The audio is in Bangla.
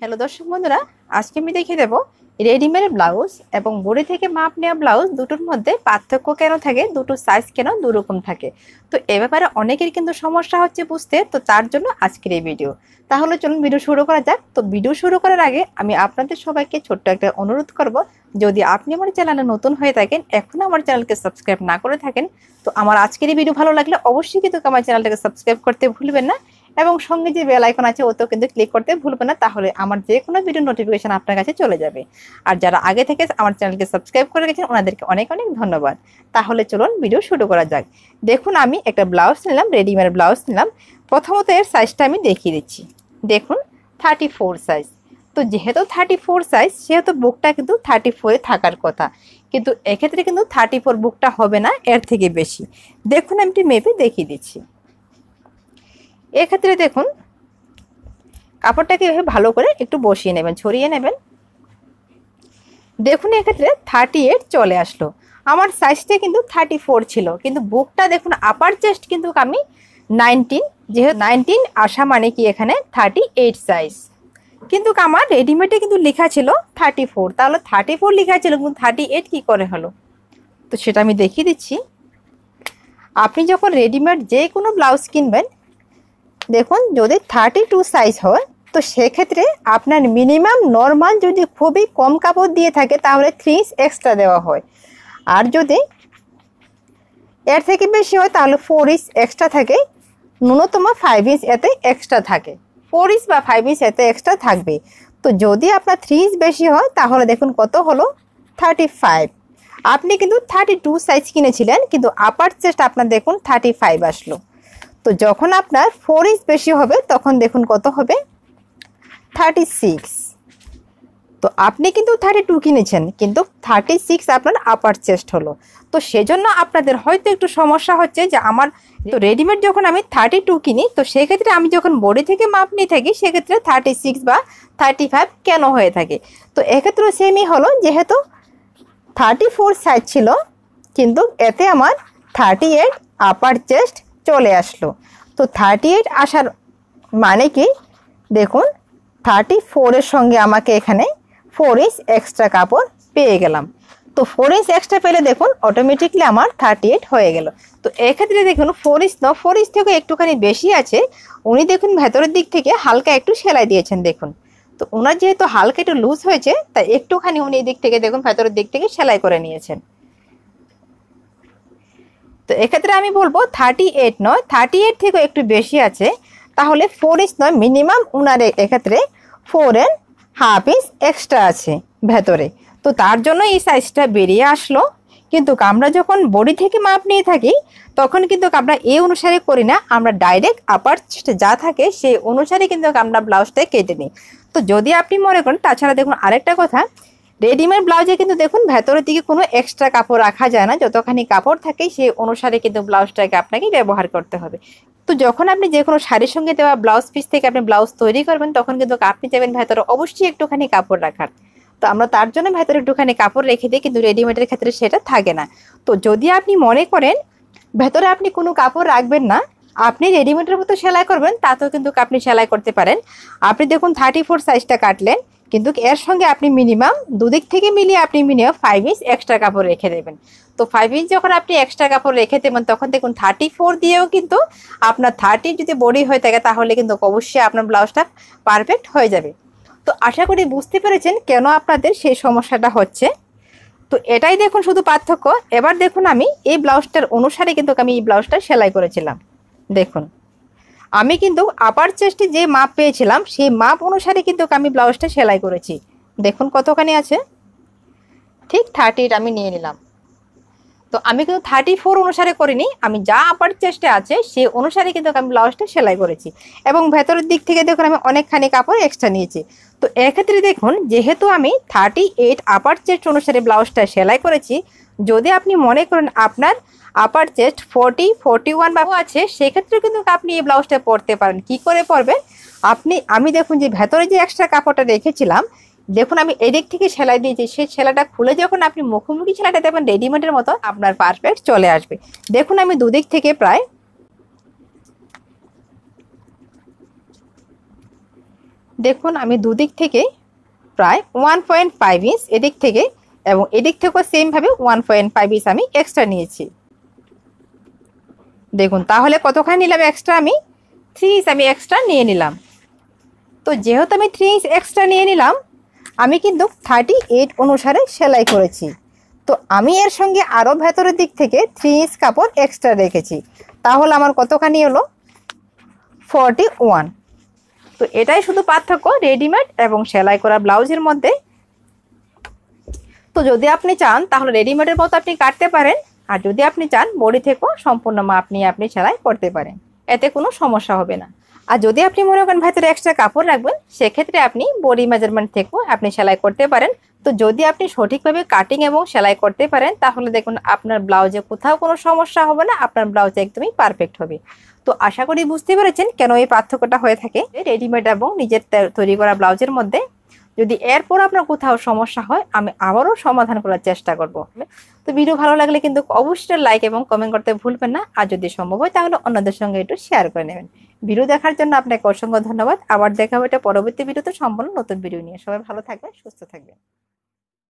হ্যালো দর্শক বন্ধুরা আজকে আমি দেখে দেবো রেডিমেড ব্লাউজ এবং বড়ি থেকে মাপ নেওয়া ব্লাউজ দুটোর মধ্যে পার্থক্য কেন থাকে দুটো সাইজ কেন দুরকম থাকে তো এ ব্যাপারে অনেকের কিন্তু সমস্যা হচ্ছে বুঝতে তো তার জন্য আজকের এই ভিডিও তাহলে চলুন ভিডিও শুরু করা যাক তো ভিডিও শুরু করার আগে আমি আপনাদের সবাইকে ছোট্ট একটা অনুরোধ করব যদি আপনি আমার চ্যানেলে নতুন হয়ে থাকেন এখনও আমার চ্যানেলকে সাবস্ক্রাইব না করে থাকেন তো আমার আজকের এই ভিডিও ভালো লাগলে অবশ্যই কিন্তু আমার চ্যানেলটাকে সাবস্ক্রাইব করতে ভুলবেন না এবং সঙ্গে যে বেল আইকন আছে ওতেও কিন্তু ক্লিক করতে ভুলবে না তাহলে আমার যে কোনো ভিডিও নোটিফিকেশান আপনার কাছে চলে যাবে আর যারা আগে থেকে আমার চ্যানেলকে সাবস্ক্রাইব করে গেছেন ওনাদেরকে অনেক অনেক ধন্যবাদ তাহলে চলুন ভিডিও শুরু করা যাক দেখুন আমি একটা ব্লাউজ নিলাম রেডিমেড ব্লাউজ নিলাম প্রথমত এর সাইজটা আমি দেখিয়ে দিচ্ছি দেখুন থার্টি সাইজ তো যেহেতু থার্টি ফোর সাইজ সেহেতু বুকটা কিন্তু থার্টি ফোরে থাকার কথা কিন্তু এক্ষেত্রে কিন্তু থার্টি ফোর বুকটা হবে না এর থেকে বেশি দেখুন আমি একটি মেপে দেখিয়ে দিচ্ছি এক্ষেত্রে দেখুন কাপড়টাকে এভাবে ভালো করে একটু বসিয়ে নেবেন ছড়িয়ে নেবেন দেখুন এক্ষেত্রে থার্টি এইট চলে আসলো আমার সাইজটা কিন্তু থার্টি ফোর ছিল কিন্তু বুকটা দেখুন আপার চেস্ট কিন্তু আমি নাইনটিন যেহেতু নাইনটিন আসা মানে কি এখানে থার্টি এইট সাইজ কিন্তু আমার রেডিমেডে কিন্তু লেখা ছিল থার্টি ফোর তাহলে থার্টি ফোর লেখা ছিল কিন্তু থার্টি এইট কী করে হলো তো সেটা আমি দেখিয়ে দিচ্ছি আপনি যখন রেডিমেড যে কোনো ব্লাউজ কিনবেন দেখুন যদি থার্টি টু সাইজ হয় তো সেক্ষেত্রে আপনার মিনিমাম নর্মাল যদি খুবই কম কাপড় দিয়ে থাকে তাহলে থ্রি ইঞ্চ এক্সট্রা দেওয়া হয় আর যদি এর থেকে বেশি হয় তাহলে ফোর ইঞ্চ এক্সট্রা থাকে ন্যূনতম ফাইভ ইঞ্চ এতে এক্সট্রা থাকে ফোর ইঞ্চ বা ফাইভ ইঞ্চ এতে এক্সট্রা থাকবে তো যদি আপনার থ্রি ইঞ্চ বেশি হয় তাহলে দেখুন কত হলো থার্টি ফাইভ আপনি কিন্তু থার্টি টু সাইজ কিনেছিলেন কিন্তু আপার চেস্ট আপনার দেখুন থার্টি ফাইভ আসলো তো যখন আপনার ফোর ইঞ্চ বেশি হবে তখন দেখুন কত হবে থার্টি সিক্স তো আপনি কিন্তু থার্টি টু কিনেছেন কিন্তু থার্টি সিক্স আপনার আপার চেস্ট হলো তো সেজন্য আপনাদের হয়তো একটু সমস্যা হচ্ছে যে আমার তো রেডিমেড যখন আমি থার্টি টু কিনি তো সেক্ষেত্রে আমি যখন বডি থেকে মাপ নিয়ে থাকি সেক্ষেত্রে থার্টি সিক্স বা থার্টি ফাইভ কেন হয়ে থাকে তো এক্ষেত্রে সেমই হলো যেহেতু থার্টি ফোর সাইজ ছিল কিন্তু এতে আমার থার্টি এইট আপার চেস্ট চলে আসলো তো থার্টি এইট আসার মানে কি দেখুন থার্টি ফোরের সঙ্গে আমাকে এখানে ফোর ইঞ্চ এক্সট্রা কাপড় পেয়ে গেলাম তো ফোর ইঞ্চ এক্সট্রা পেলে দেখুন অটোমেটিকলি আমার থার্টি এইট হয়ে গেল তো এক্ষেত্রে দেখুন ফোর ইঞ্চ ন ফোর ইঞ্চ থেকে একটুখানি বেশি আছে উনি দেখুন ভেতরের দিক থেকে হালকা একটু সেলাই দিয়েছেন দেখুন তো ওনার যেহেতু হালকা একটু লুজ হয়েছে তাই একটুখানি উনি এদিক থেকে দেখুন ভেতরের দিক থেকে সেলাই করে নিয়েছেন তো এক্ষেত্রে আমি বলবো থার্টি এইট নয় থার্টি এইট থেকেও একটু বেশি আছে তাহলে ফোর ইঞ্চ নয় মিনিমাম উনার এক্ষেত্রে four and half inch extra আছে ভেতরে তো তার জন্য এই সাইজটা বেরিয়ে আসলো কিন্তু আমরা যখন বডি থেকে মাপ নিয়ে থাকি তখন কিন্তু আমরা এ অনুসারে করি না আমরা ডাইরেক্ট আপার যা থাকে সেই অনুসারে কিন্তু আমরা ব্লাউজটা কেটে নিই তো যদি আপনি মনে করেন তাছাড়া দেখুন আরেকটা কথা রেডিমেড ব্লাউজে কিন্তু দেখুন ভেতরের দিকে কোনো এক্সট্রা কাপড় রাখা যায় না যতখানি কাপড় থাকে সেই অনুসারে কিন্তু ব্লাউজটাকে আপনাকে ব্যবহার করতে হবে তো যখন আপনি যে কোনো শাড়ির সঙ্গে দেওয়া ব্লাউজ পিস থেকে আপনি ব্লাউজ তৈরি করবেন তখন কিন্তু আপনি চাইবেন ভেতরে অবশ্যই একটুখানি কাপড় রাখার তো আমরা তার জন্য ভেতরে একটুখানি কাপড় রেখে দিই কিন্তু রেডিমেডের ক্ষেত্রে সেটা থাকে না তো যদি আপনি মনে করেন ভেতরে আপনি কোনো কাপড় রাখবেন না আপনি রেডিমেডের মতো সেলাই করবেন তাতেও কিন্তু আপনি সেলাই করতে পারেন আপনি দেখুন থার্টি ফোর সাইজটা কাটলেন কিন্তু এর সঙ্গে আপনি মিনিমাম দুদিক থেকে মিলিয়ে আপনি মিনিমাম ফাইভ ইঞ্চ এক্সট্রা কাপড় রেখে দেবেন তো ফাইভ ইঞ্চ যখন আপনি এক্সট্রা কাপড় রেখে দেবেন তখন দেখুন থার্টি ফোর দিয়েও কিন্তু আপনার থার্টি যদি বডি হয়ে থাকে তাহলে কিন্তু অবশ্যই আপনার ব্লাউজটা পারফেক্ট হয়ে যাবে তো আশা করি বুঝতে পেরেছেন কেন আপনাদের সেই সমস্যাটা হচ্ছে তো এটাই দেখুন শুধু পার্থক্য এবার দেখুন আমি এই ব্লাউজটার অনুসারে কিন্তু আমি এই ব্লাউজটা সেলাই করেছিলাম দেখুন আমি কিন্তু আপার চেস্টে যে মাপ পেয়েছিলাম সেই মাপ অনুসারে কিন্তু আমি ব্লাউজটা সেলাই করেছি দেখুন কতখানি আছে ঠিক থার্টির আমি নিয়ে নিলাম তো আমি কিন্তু থার্টি ফোর অনুসারে করিনি আমি যা আপার চেস্টে আছে সে অনুসারে কিন্তু আমি ব্লাউজটা সেলাই করেছি এবং ভেতরের দিক থেকে দেখুন আমি অনেকখানি কাপড় এক্সট্রা নিয়েছি তো এক্ষেত্রে দেখুন যেহেতু আমি থার্টি এইট আপার চেস্ট অনুসারে ব্লাউজটা সেলাই করেছি যদি আপনি মনে করেন আপনার upper chest forty forty one বাবু আছে সেক্ষেত্রে কিন্তু আপনি এই ব্লাউজটা পরতে পারেন কি করে পরবেন আপনি আমি দেখুন যে ভেতরে যে এক্সট্রা কাপড়টা রেখেছিলাম দেখুন আমি এদিক থেকে সেলাই দিয়েছি সেই সেলাইটা খুলে যখন আপনি মুখোমুখি সেলাইটা দেবেন রেডিমেডের মতো আপনার পারফেক্ট চলে আসবে দেখুন আমি দুদিক থেকে প্রায় দেখুন আমি দুদিক থেকে প্রায় ওয়ান পয়েন্ট ফাইভ ইঞ্চ এদিক থেকে এবং এদিক থেকেও সেমভাবে ওয়ান পয়েন্ট ফাইভ ইঞ্চ আমি এক্সট্রা নিয়েছি দেখুন তাহলে কতখানি নিলাম এক্সট্রা আমি থ্রি ইঞ্চ আমি এক্সট্রা নিয়ে নিলাম তো যেহেতু আমি থ্রি ইঞ্চ এক্সট্রা নিয়ে নিলাম আমি কিন্তু থার্টি এইট অনুসারে সেলাই করেছি তো আমি এর সঙ্গে আরও ভেতরের দিক থেকে থ্রি ইঞ্চ কাপড় এক্সট্রা রেখেছি তাহলে আমার কতখানি হলো ফর্টি ওয়ান তো এটাই শুধু পার্থক্য রেডিমেড এবং সেলাই করা ব্লাউজের মধ্যে তো যদি আপনি চান তাহলে রেডিমেডের মতো আপনি কাটতে পারেন আর যদি আপনি চান বড়ি থেকেও সম্পূর্ণ মাপ নিয়ে আপনি সেলাই করতে পারেন এতে কোনো সমস্যা হবে না আর যদি আপনি মনে করেন ভেতরে এক্সট্রা কাপড় রাখবেন সেক্ষেত্রে আপনি বড়ি মেজারমেন্ট থেকেও আপনি সেলাই করতে পারেন তো যদি আপনি সঠিকভাবে কাটিং এবং সেলাই করতে পারেন তাহলে দেখুন আপনার ব্লাউজে কোথাও কোনো সমস্যা হবে না আপনার ব্লাউজ একদমই পারফেক্ট হবে তো আশা করি বুঝতে পেরেছেন কেন এই পার্থক্যটা হয়ে থাকে রেডিমেড এবং নিজের তৈরি করা ব্লাউজের মধ্যে যদি এরপর আপনার কোথাও সমস্যা হয় আমি আবারও সমাধান করার চেষ্টা করব তো ভিডিও ভালো লাগলে কিন্তু অবশ্যই লাইক এবং কমেন্ট করতে ভুলবেন না আর যদি সম্ভব হয় তাহলে অন্যদের সঙ্গে একটু শেয়ার করে নেবেন ভিডিও দেখার জন্য আপনাকে অসংখ্য ধন্যবাদ আবার দেখা হবে এটা পরবর্তী ভিডিওতে সম্পূর্ণ নতুন ভিডিও নিয়ে সবাই ভালো থাকবেন সুস্থ থাকবেন